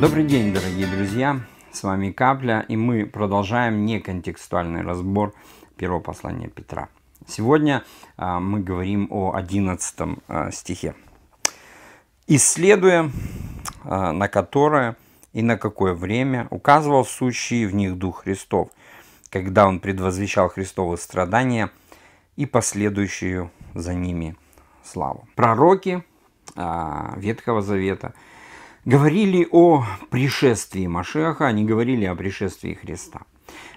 Добрый день, дорогие друзья! С вами Капля, и мы продолжаем неконтекстуальный разбор первого послания Петра. Сегодня а, мы говорим о 11 а, стихе. «Исследуя, а, на которое и на какое время указывал сущий в них Дух Христов, когда он предвозвещал Христовы страдания и последующую за ними славу». Пророки Ветхого Завета – говорили о пришествии Машеха, они говорили о пришествии Христа.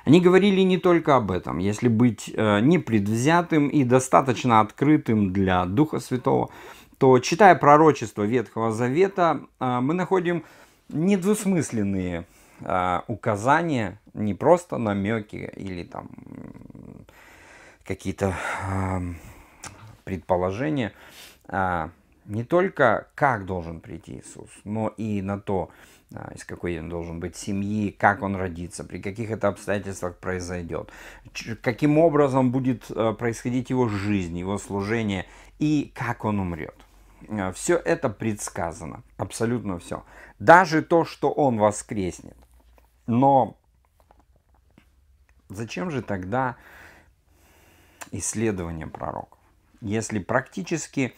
Они говорили не только об этом. Если быть э, непредвзятым и достаточно открытым для Духа Святого, то читая пророчество Ветхого Завета, э, мы находим недвусмысленные э, указания, не просто намеки или там какие-то предположения, а не только как должен прийти Иисус, но и на то, а, из какой он должен быть семьи, как он родится, при каких это обстоятельствах произойдет, каким образом будет э, происходить его жизнь, его служение и как он умрет. Э, все это предсказано, абсолютно все. Даже то, что он воскреснет. Но зачем же тогда исследование пророков? Если практически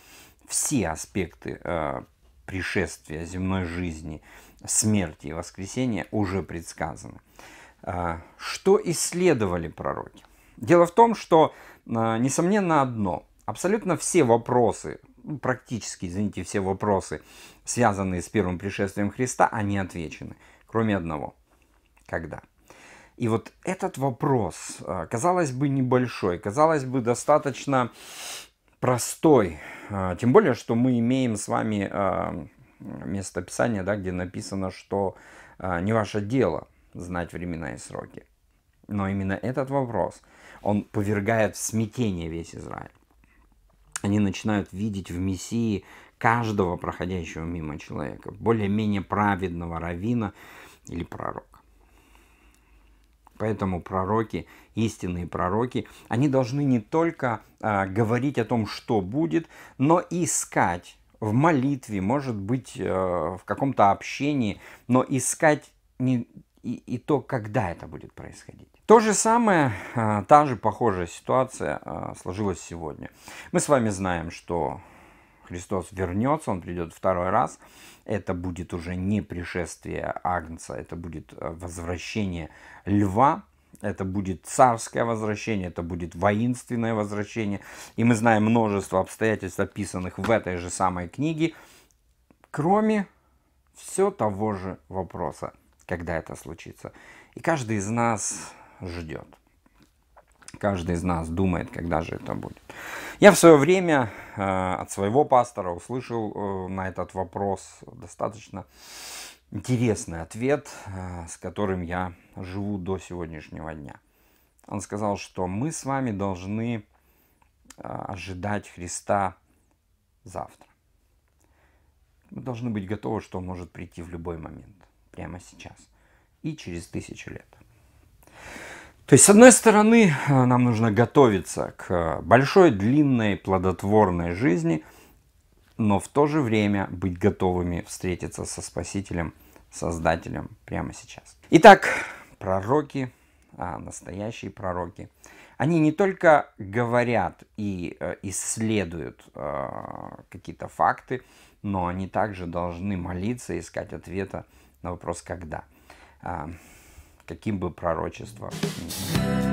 все аспекты э, пришествия земной жизни, смерти и воскресения уже предсказаны. Э, что исследовали пророки? Дело в том, что, э, несомненно, одно. Абсолютно все вопросы, ну, практически, извините, все вопросы, связанные с первым пришествием Христа, они отвечены. Кроме одного. Когда? И вот этот вопрос, э, казалось бы, небольшой, казалось бы, достаточно простой. А, тем более, что мы имеем с вами а, местописание, да, где написано, что а, не ваше дело знать времена и сроки. Но именно этот вопрос, он повергает в смятение весь Израиль. Они начинают видеть в Мессии каждого проходящего мимо человека, более-менее праведного равина или пророка. Поэтому пророки, истинные пророки, они должны не только э, говорить о том, что будет, но и искать в молитве, может быть, э, в каком-то общении, но искать не, и, и то, когда это будет происходить. То же самое, э, та же похожая ситуация э, сложилась сегодня. Мы с вами знаем, что Христос вернется, он придет второй раз. Это будет уже не пришествие Агнца, это будет э, возвращение льва, это будет царское возвращение, это будет воинственное возвращение. И мы знаем множество обстоятельств, описанных в этой же самой книге, кроме все того же вопроса, когда это случится. И каждый из нас ждет. Каждый из нас думает, когда же это будет. Я в свое время э, от своего пастора услышал э, на этот вопрос достаточно интересный ответ, э, с которым я живу до сегодняшнего дня. Он сказал, что мы с вами должны э, ожидать Христа завтра. Мы должны быть готовы, что Он может прийти в любой момент, прямо сейчас и через тысячу лет. То есть, с одной стороны, э, нам нужно готовиться к э, большой, длинной, плодотворной жизни, но в то же время быть готовыми встретиться со Спасителем, Создателем прямо сейчас. Итак, пророки, а, настоящие пророки, они не только говорят и э, исследуют какие-то факты, но они также должны молиться, искать ответа на вопрос «когда?». А, каким бы пророчеством ни было.